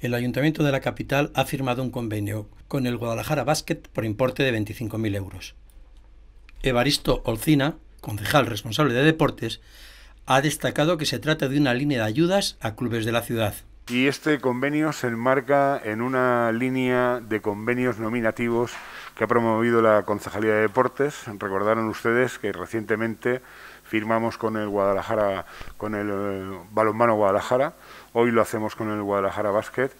el Ayuntamiento de la capital ha firmado un convenio con el Guadalajara Basket por importe de 25.000 euros. Evaristo Olcina, concejal responsable de deportes, ha destacado que se trata de una línea de ayudas a clubes de la ciudad y este convenio se enmarca en una línea de convenios nominativos que ha promovido la Concejalía de Deportes. Recordaron ustedes que recientemente firmamos con el Guadalajara, con el eh, Balonmano Guadalajara, hoy lo hacemos con el Guadalajara Basket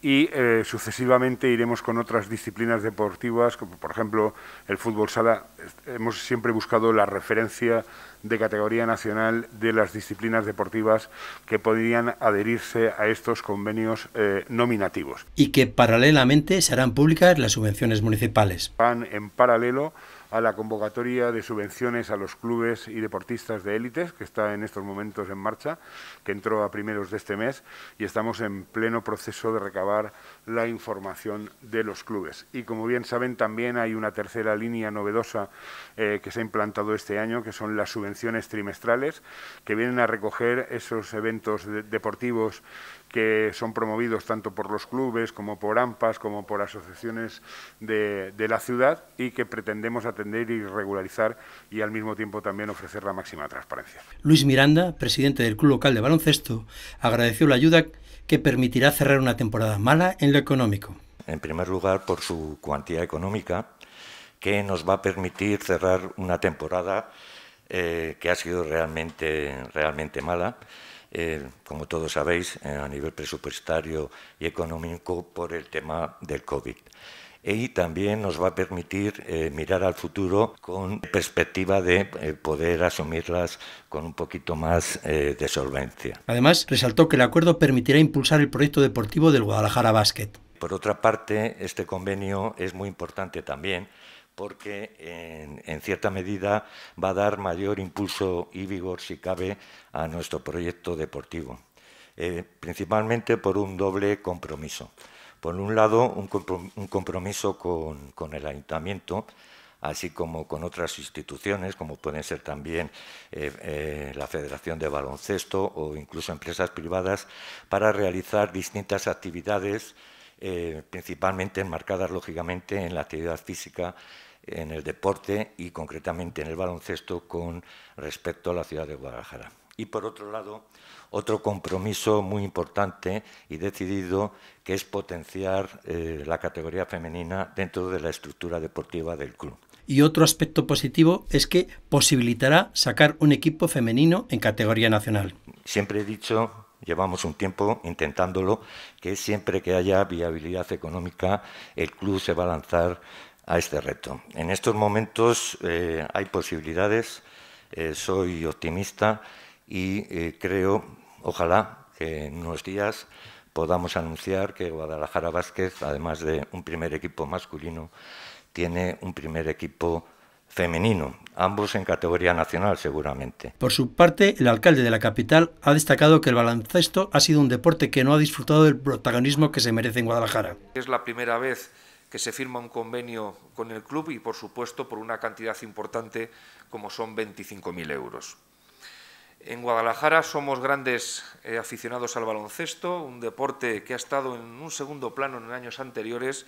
y eh, sucesivamente iremos con otras disciplinas deportivas, como por ejemplo el fútbol sala hemos siempre buscado la referencia de categoría nacional de las disciplinas deportivas que podrían adherirse a estos convenios eh, nominativos. Y que paralelamente se harán públicas las subvenciones municipales. Van en paralelo a la convocatoria de subvenciones a los clubes y deportistas de élites, que está en estos momentos en marcha, que entró a primeros de este mes, y estamos en pleno proceso de recabar la información de los clubes. Y como bien saben, también hay una tercera línea novedosa eh, que se ha implantado este año, que son las subvenciones trimestrales, que vienen a recoger esos eventos deportivos que son promovidos tanto por los clubes como por AMPAs, como por asociaciones de, de la ciudad y que pretendemos atender y regularizar y al mismo tiempo también ofrecer la máxima transparencia. Luis Miranda, presidente del Club Local de Baloncesto, agradeció la ayuda que permitirá cerrar una temporada mala en lo económico. En primer lugar, por su cuantía económica, que nos va a permitir cerrar una temporada eh, que ha sido realmente, realmente mala. Eh, como todos sabéis, eh, a nivel presupuestario y económico por el tema del COVID y también nos va a permitir eh, mirar al futuro con perspectiva de eh, poder asumirlas con un poquito más eh, de solvencia. Además, resaltó que el acuerdo permitirá impulsar el proyecto deportivo del Guadalajara Basket. Por otra parte, este convenio es muy importante también porque en, cierta medida va a dar mayor impulso y vigor, si cabe, a nuestro proyecto deportivo, principalmente por un doble compromiso. Por un lado, un compromiso con, el ayuntamiento, así como con otras instituciones, como pueden ser también eh, eh, la Federación de Baloncesto o incluso empresas privadas, para realizar distintas actividades, eh, principalmente enmarcadas, lógicamente, en la actividad física, en el deporte y concretamente en el baloncesto con respecto a la ciudad de Guadalajara. Y por otro lado, otro compromiso muy importante y decidido que es potenciar eh, la categoría femenina dentro de la estructura deportiva del club. Y otro aspecto positivo es que posibilitará sacar un equipo femenino en categoría nacional. Siempre he dicho llevamos un tiempo intentándolo, que siempre que haya viabilidad económica, el club se va a lanzar a este reto. En estos momentos eh, hay posibilidades, eh, soy optimista y eh, creo, ojalá, que en unos días podamos anunciar que Guadalajara Vázquez, además de un primer equipo masculino, tiene un primer equipo femenino, ambos en categoría nacional seguramente. Por su parte, el alcalde de la capital ha destacado que el baloncesto ha sido un deporte que no ha disfrutado del protagonismo que se merece en Guadalajara. Es la primera vez que se firma un convenio con el club y, por supuesto, por una cantidad importante como son 25.000 euros. En Guadalajara somos grandes eh, aficionados al baloncesto, un deporte que ha estado en un segundo plano en años anteriores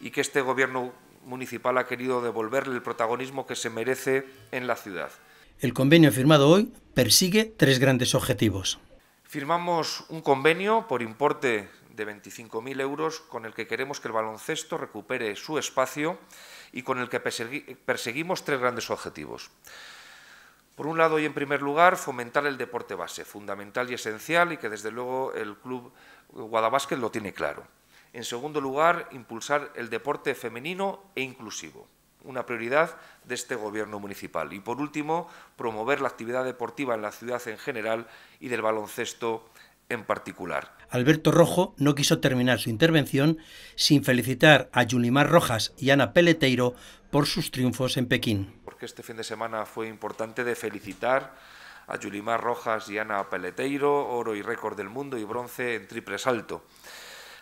y que este gobierno municipal ha querido devolverle el protagonismo que se merece en la ciudad. El convenio firmado hoy persigue tres grandes objetivos. Firmamos un convenio por importe de 25.000 euros con el que queremos que el baloncesto recupere su espacio y con el que perseguimos tres grandes objetivos. Por un lado y en primer lugar, fomentar el deporte base, fundamental y esencial, y que desde luego el club Guadabásquet lo tiene claro. En segundo lugar, impulsar el deporte femenino e inclusivo, una prioridad de este gobierno municipal. Y por último, promover la actividad deportiva en la ciudad en general y del baloncesto en particular. Alberto Rojo no quiso terminar su intervención sin felicitar a Yulimar Rojas y Ana Peleteiro por sus triunfos en Pekín. Porque este fin de semana fue importante de felicitar a Yulimar Rojas y Ana Peleteiro, oro y récord del mundo y bronce en triple salto.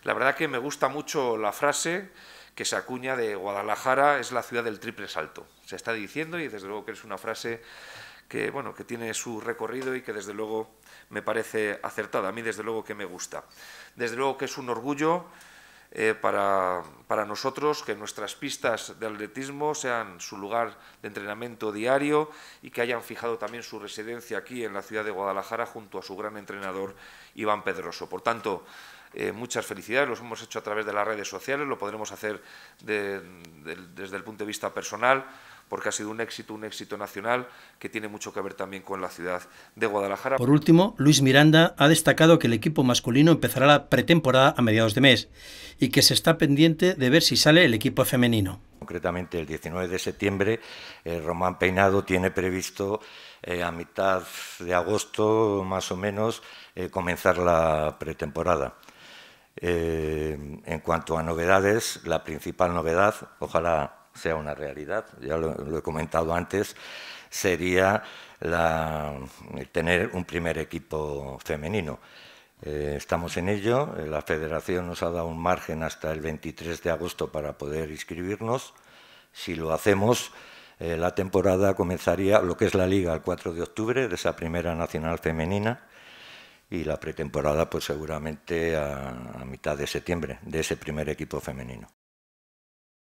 La verdad que me gusta mucho la frase que se acuña de Guadalajara es la ciudad del triple salto. Se está diciendo y desde luego que es una frase que, bueno, que tiene su recorrido y que desde luego me parece acertada. A mí desde luego que me gusta. Desde luego que es un orgullo eh, para, nosotros que nuestras pistas de atletismo sean su lugar de entrenamiento diario y que hayan fijado también su residencia aquí en la ciudad de Guadalajara junto a su gran entrenador Iván Pedroso. Por tanto, eh, muchas felicidades, los hemos hecho a través de las redes sociales, lo podremos hacer desde el punto de vista personal porque ha sido un éxito, un éxito nacional que tiene mucho que ver también con la ciudad de Guadalajara. Por último, Luis Miranda ha destacado que el equipo masculino empezará la pretemporada a mediados de mes y que se está pendiente de ver si sale el equipo femenino. Concretamente, el 19 de septiembre, eh, Román Peinado tiene previsto eh, a mitad de agosto, más o menos, eh, comenzar la pretemporada. en cuanto a novedades, la principal novedad, ojalá sea una realidad. Ya lo, he comentado antes, sería la, tener un primer equipo femenino. Eh, estamos en ello, eh, la federación nos ha dado un margen hasta el 23 de agosto para poder inscribirnos. Si lo hacemos, eh, la temporada comenzaría, lo que es la liga, el 4 de octubre, de esa primera nacional femenina, y la pretemporada, pues seguramente a mitad de septiembre, de ese primer equipo femenino.